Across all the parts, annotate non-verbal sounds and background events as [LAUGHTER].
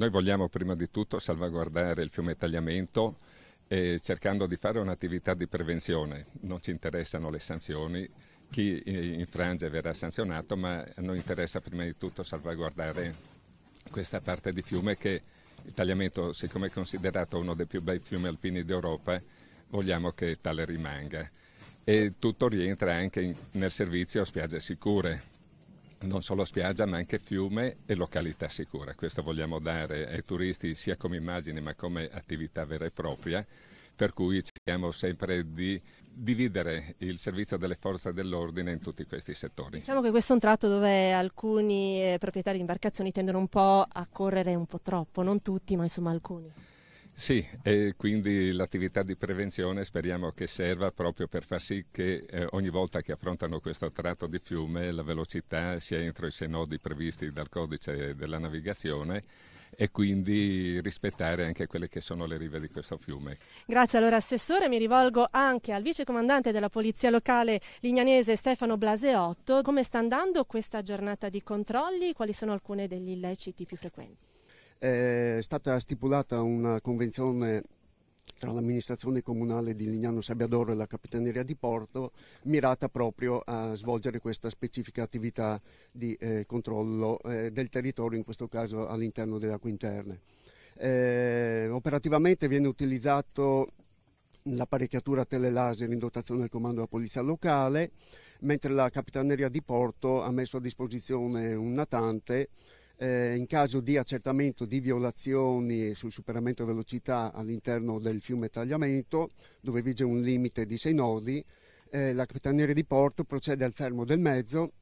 Noi vogliamo prima di tutto salvaguardare il fiume Tagliamento eh, cercando di fare un'attività di prevenzione. Non ci interessano le sanzioni, chi eh, infrange verrà sanzionato, ma a noi interessa prima di tutto salvaguardare questa parte di fiume che il Tagliamento, siccome è considerato uno dei più bei fiumi alpini d'Europa, vogliamo che tale rimanga. E tutto rientra anche in, nel servizio spiagge sicure non solo spiaggia ma anche fiume e località sicura. Questo vogliamo dare ai turisti sia come immagine ma come attività vera e propria, per cui cerchiamo sempre di dividere il servizio delle forze dell'ordine in tutti questi settori. Diciamo che questo è un tratto dove alcuni eh, proprietari di imbarcazioni tendono un po' a correre un po' troppo, non tutti ma insomma alcuni. Sì, e quindi l'attività di prevenzione speriamo che serva proprio per far sì che eh, ogni volta che affrontano questo tratto di fiume la velocità sia entro i sei nodi previsti dal codice della navigazione e quindi rispettare anche quelle che sono le rive di questo fiume. Grazie allora Assessore, mi rivolgo anche al Vice Comandante della Polizia Locale Lignanese Stefano Blaseotto. Come sta andando questa giornata di controlli? Quali sono alcuni degli illeciti più frequenti? è stata stipulata una convenzione tra l'amministrazione comunale di Lignano Sabbiadoro e la Capitaneria di Porto mirata proprio a svolgere questa specifica attività di eh, controllo eh, del territorio, in questo caso all'interno delle acque interne. Eh, operativamente viene utilizzato l'apparecchiatura telelaser in dotazione al comando della polizia locale, mentre la Capitaneria di Porto ha messo a disposizione un natante eh, in caso di accertamento di violazioni sul superamento velocità all'interno del fiume Tagliamento, dove vige un limite di 6 nodi, eh, la Capitaneria di Porto procede al fermo del mezzo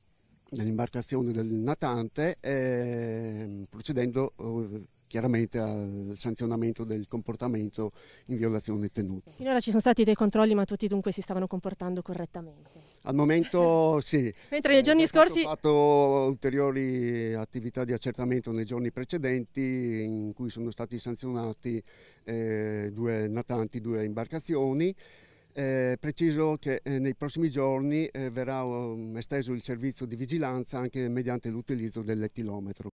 dell'imbarcazione del natante, ehm, procedendo eh, chiaramente al sanzionamento del comportamento in violazione tenuta. Finora ci sono stati dei controlli ma tutti dunque si stavano comportando correttamente? Al momento [LAUGHS] sì. Mentre nei eh, giorni eh, scorsi... Ho fatto ulteriori attività di accertamento nei giorni precedenti in cui sono stati sanzionati eh, due natanti, due imbarcazioni. Eh, preciso che eh, nei prossimi giorni eh, verrà um, esteso il servizio di vigilanza anche mediante l'utilizzo dell'etilometro.